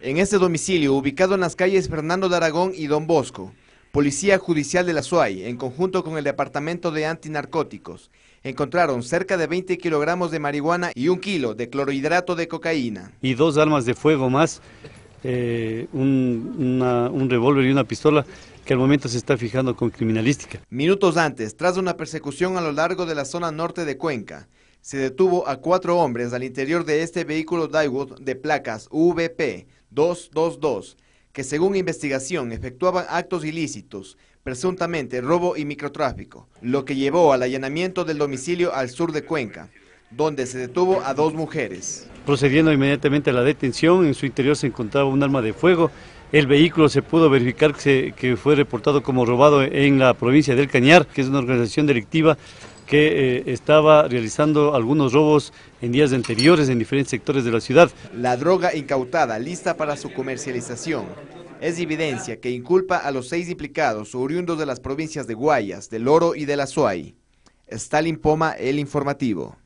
En este domicilio, ubicado en las calles Fernando de Aragón y Don Bosco, Policía Judicial de la SUAY, en conjunto con el Departamento de Antinarcóticos, encontraron cerca de 20 kilogramos de marihuana y un kilo de clorohidrato de cocaína. Y dos armas de fuego más, eh, un, revólver y una pistola que al momento se está fijando con criminalística. Minutos antes, tras una persecución a lo largo de la zona norte de Cuenca, se detuvo a cuatro hombres al interior de este vehículo Daiwood de placas VP 222, que según investigación efectuaban actos ilícitos, presuntamente robo y microtráfico, lo que llevó al allanamiento del domicilio al sur de Cuenca, donde se detuvo a dos mujeres. Procediendo inmediatamente a la detención, en su interior se encontraba un arma de fuego. El vehículo se pudo verificar que, que fue reportado como robado en la provincia del Cañar, que es una organización delictiva que eh, estaba realizando algunos robos en días anteriores en diferentes sectores de la ciudad. La droga incautada, lista para su comercialización. Es evidencia que inculpa a los seis implicados oriundos de las provincias de Guayas, del Oro y de la Azuay. Stalin Poma, El Informativo.